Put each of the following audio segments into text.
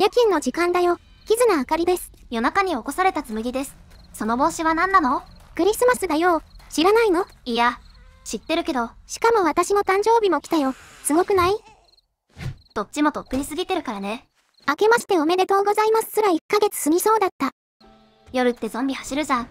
夜勤の時間だよ。キズナあかりです。夜中に起こされた紬です。その帽子は何なのクリスマスだよ。知らないのいや、知ってるけど。しかも私の誕生日も来たよ。すごくないどっちもとっくに過ぎてるからね。明けましておめでとうございますすら1ヶ月過ぎそうだった。夜ってゾンビ走るじゃん。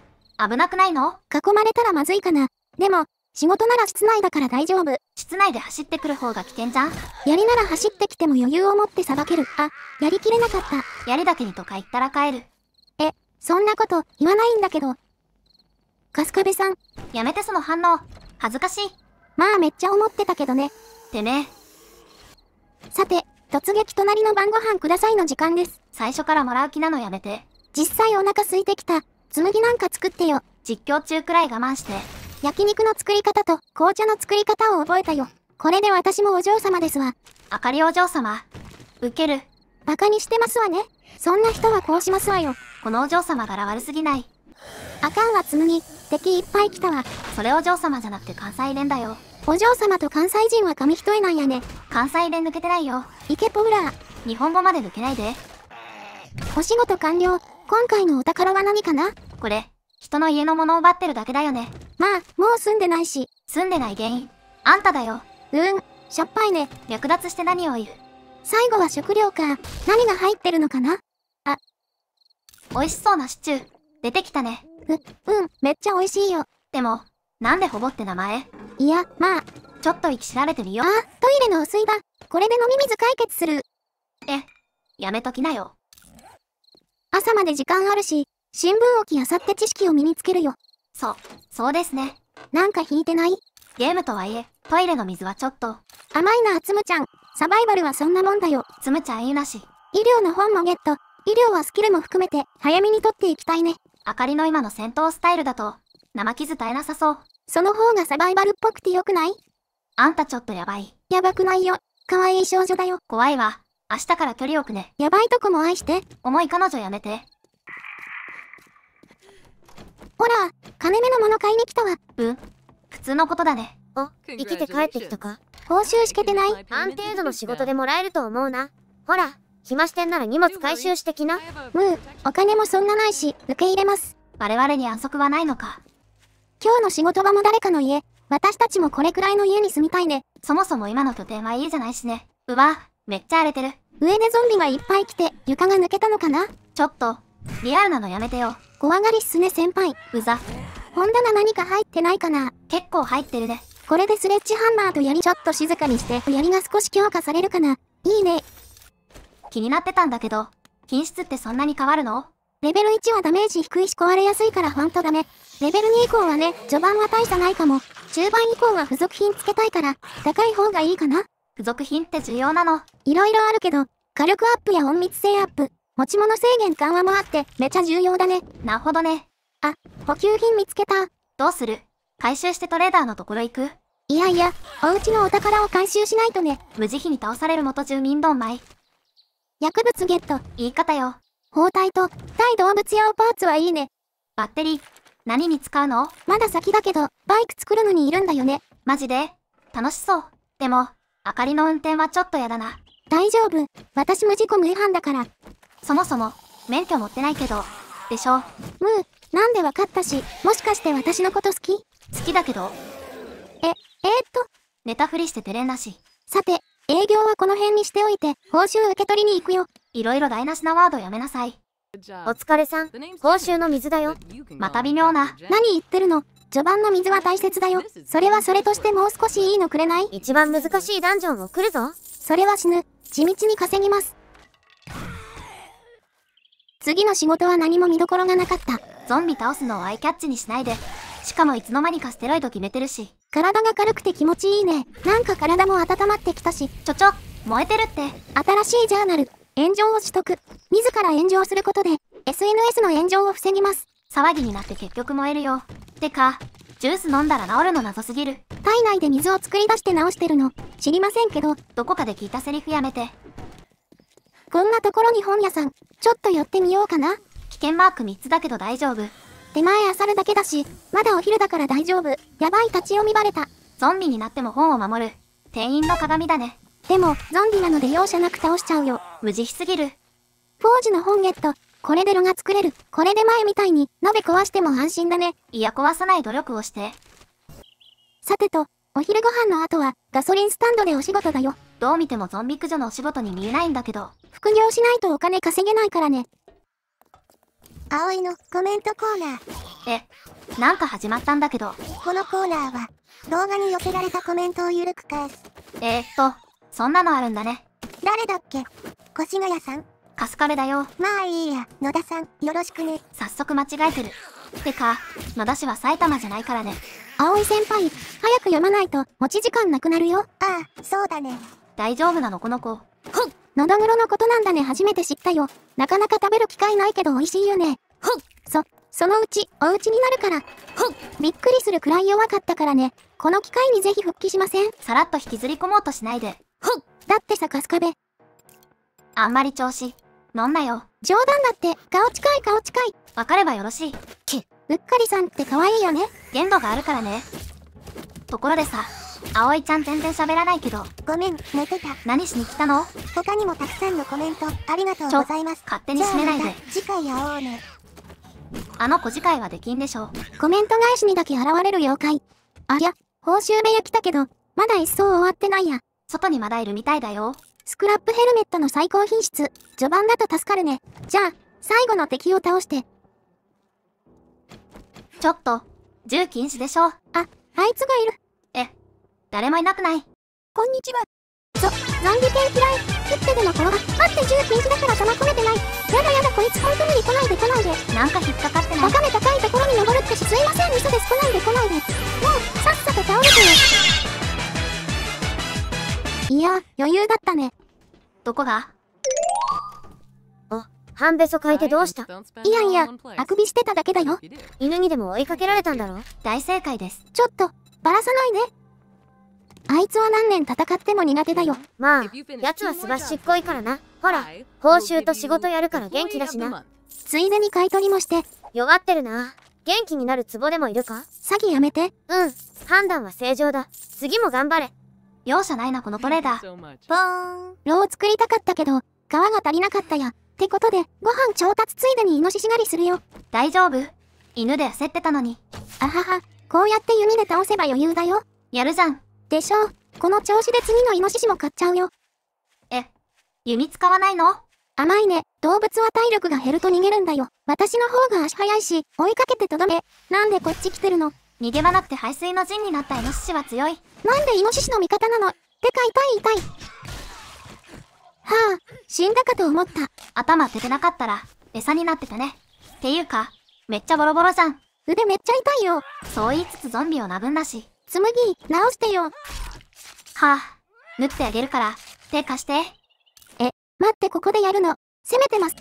危なくないの囲まれたらまずいかな。でも、仕事なら室内だから大丈夫。室内で走ってくる方が危険じゃん槍なら走ってきても余裕を持ってさばける。あ、やりきれなかった。槍だけにとか言ったら帰る。え、そんなこと言わないんだけど。カスカベさん。やめてその反応。恥ずかしい。まあめっちゃ思ってたけどね。てね。さて、突撃隣の晩ご飯くださいの時間です。最初からもらう気なのやめて。実際お腹空いてきた。紬なんか作ってよ。実況中くらい我慢して。焼肉の作り方と紅茶の作り方を覚えたよ。これで私もお嬢様ですわ。あかりお嬢様。受ける。バカにしてますわね。そんな人はこうしますわよ。このお嬢様柄悪すぎない。あかんわ紬、敵いっぱい来たわ。それお嬢様じゃなくて関西連だよ。お嬢様と関西人は紙一重なんやね。関西連抜けてないよ。イケポウラー。日本語まで抜けないで。お仕事完了。今回のお宝は何かなこれ、人の家のものを奪ってるだけだよね。まあ、もう住んでないし。住んでない原因あんただよ。うん、しょっぱいね。略奪して何を言う最後は食料か。何が入ってるのかなあ。美味しそうなシチュー、出てきたね。う、うん、めっちゃ美味しいよ。でも、なんでほぼって名前いや、まあ。ちょっと息調べてみよう。あ、トイレのお水場。これで飲み水解決する。え、やめときなよ。朝まで時間あるし、新聞置きあさって知識を身につけるよ。そう、そうですね。なんか引いてないゲームとはいえ、トイレの水はちょっと。甘いな、つむちゃん。サバイバルはそんなもんだよ。つむちゃんいいなし。医療の本もゲット。医療はスキルも含めて、早めに取っていきたいね。あかりの今の戦闘スタイルだと、生傷絶えなさそう。その方がサバイバルっぽくて良くないあんたちょっとやばい。やばくないよ。可愛い少女だよ。怖いわ。明日から距離置くね。やばいとこも愛して。重い彼女やめて。ほら、金目のもの買いに来たわ。うん。普通のことだね。お、生きて帰ってきたか報酬しけてない安定度の仕事でもらえると思うな。ほら、暇してんなら荷物回収してきな。ムう、お金もそんなないし、受け入れます。我々に安息はないのか。今日の仕事場も誰かの家、私たちもこれくらいの家に住みたいね。そもそも今の拠点はいいじゃないしね。うわ、めっちゃ荒れてる。上でゾンビがいっぱい来て、床が抜けたのかなちょっと、リアルなのやめてよ。怖がりっすね先輩、うざ。本棚何か入ってないかな結構入ってるで。これでスレッジハンマーと槍ちょっと静かにして、槍が少し強化されるかないいね。気になってたんだけど、品質ってそんなに変わるのレベル1はダメージ低いし壊れやすいからほんとダメ。レベル2以降はね、序盤は大差ないかも。中盤以降は付属品つけたいから、高い方がいいかな付属品って重要なの。色々あるけど、火力アップや隠密性アップ、持ち物制限緩和もあって、めちゃ重要だね。なほどね。あ、補給品見つけた。どうする回収してトレーダーのところ行くいやいや、お家のお宝を回収しないとね。無慈悲に倒される元住民ドンマイ。薬物ゲット。言い方よ。包帯と、対動物用パーツはいいね。バッテリー。何に使うのまだ先だけど、バイク作るのにいるんだよね。マジで楽しそう。でも、明かりの運転はちょっとやだな。大丈夫。私も事故無違反だから。そもそも、免許持ってないけど、でしょ。うう、なんでわかったし、もしかして私のこと好き好きだけど。え、えー、っと。寝たふりしててれんだし。さて、営業はこの辺にしておいて、報酬受け取りに行くよ。いろいろ台無しなワードやめなさい。お疲れさん、報酬の水だよ。また微妙な。何言ってるの序盤の水は大切だよ。それはそれとしてもう少しいいのくれない一番難しいダンジョンを来るぞ。それは死ぬ。地道に稼ぎます。次の仕事は何も見どころがなかった。ゾンビ倒すのをアイキャッチにしないで。しかもいつの間にかステロイド決めてるし。体が軽くて気持ちいいね。なんか体も温まってきたし。ちょちょ、燃えてるって。新しいジャーナル。炎上を取得。自ら炎上することで、SNS の炎上を防ぎます。騒ぎになって結局燃えるよ。てか、ジュース飲んだら治るの謎すぎる。体内で水を作り出して治してるの、知りませんけど、どこかで聞いたセリフやめて。こんなところに本屋さん、ちょっと寄ってみようかな。危険マーク3つだけど大丈夫。手前あさるだけだし、まだお昼だから大丈夫。やばい立ち読みバレた。ゾンビになっても本を守る。店員の鏡だね。でも、ゾンビなので容赦なく倒しちゃうよ。無慈悲すぎる。フォージの本ゲット、これで炉が作れる。これで前みたいに、鍋壊しても安心だね。いや、壊さない努力をして。さてと、お昼ご飯の後は、ガソリンスタンドでお仕事だよ。どう見てもゾンビ駆除のお仕事に見えないんだけど。副業しないとお金稼げないからね。葵のコメントコーナー。え、なんか始まったんだけど。このコーナーは、動画に寄せられたコメントをゆるく返す。えー、っと、そんなのあるんだね。誰だっけ越谷さんカスカルだよ。まあいいや、野田さん、よろしくね。早速間違えてる。てか、野田氏は埼玉じゃないからね。葵先輩、早く読まないと、持ち時間なくなるよ。ああ、そうだね。大丈夫なのこの子。のどぐろのことなんだね初めて知ったよ。なかなか食べる機会ないけど美味しいよね。そ、そのうち、お家になるから。びっくりするくらい弱かったからね。この機会にぜひ復帰しません。さらっと引きずり込もうとしないで。ほだってさ、カスカベ。あんまり調子。飲んなよ。冗談だって、顔近い顔近い。わかればよろしい。け、うっかりさんって可愛いよね。限度があるからね。ところでさ、葵ちゃん全然喋らないけど。ごめん、寝てた。何しに来たの他にもたくさんのコメント、ありがとうございます。勝手に閉めないで。次回会おうね。あの子次回はできんでしょう。コメント返しにだけ現れる妖怪。ありゃ、報酬部屋来たけど、まだ一層終わってないや。外にまだいるみたいだよ。スクラップヘルメットの最高品質、序盤だと助かるね。じゃあ、最後の敵を倒して。ちょっと、銃禁止でしょ。あ、あいつがいる。誰もいなくないこんにちはゾゾンビ犬嫌い打ってでも転が待って10禁止だから弾込めてないやだやだこいつ本当に来ないで来ないでなんか引っかかってないバめ高いところに登るってしすいません嘘です来ないで来ないでもうさっさと倒れてよいや余裕だったねどこがお半べそかいてどうしたいやいや、あくびしてただけだよ。犬にでも追いかけられたんだろ大正解です。ちょっと、ばらさないで。あいつは何年戦っても苦手だよ。まあ、奴はすばしっこいからな。ほら、報酬と仕事やるから元気だしな。ついでに買い取りもして。弱ってるな。元気になるツボでもいるか詐欺やめて。うん。判断は正常だ。次も頑張れ。容赦ないな、このトレーダー。ポーン。炉を作りたかったけど、皮が足りなかったや。ってことで、ご飯調達ついでにイノシシ狩りするよ。大丈夫犬で焦ってたのに。あはは、こうやって弓で倒せば余裕だよ。やるじゃん。でしょ。この調子で次のイノシシも買っちゃうよ。え、弓使わないの甘いね。動物は体力が減ると逃げるんだよ。私の方が足早いし、追いかけてとどめ。なんでこっち来てるの逃げ場なくて排水の陣になったイノシシは強い。なんでイノシシの味方なのてか痛い痛い。はあ、死んだかと思った。頭出てなかったら、餌になってたね。っていうか、めっちゃボロボロじゃん。腕めっちゃ痛いよ。そう言いつつゾンビを殴んだし。つむぎ、直してよ。はあ、縫ってあげるから、手貸して。え、待ってここでやるの。攻めてます。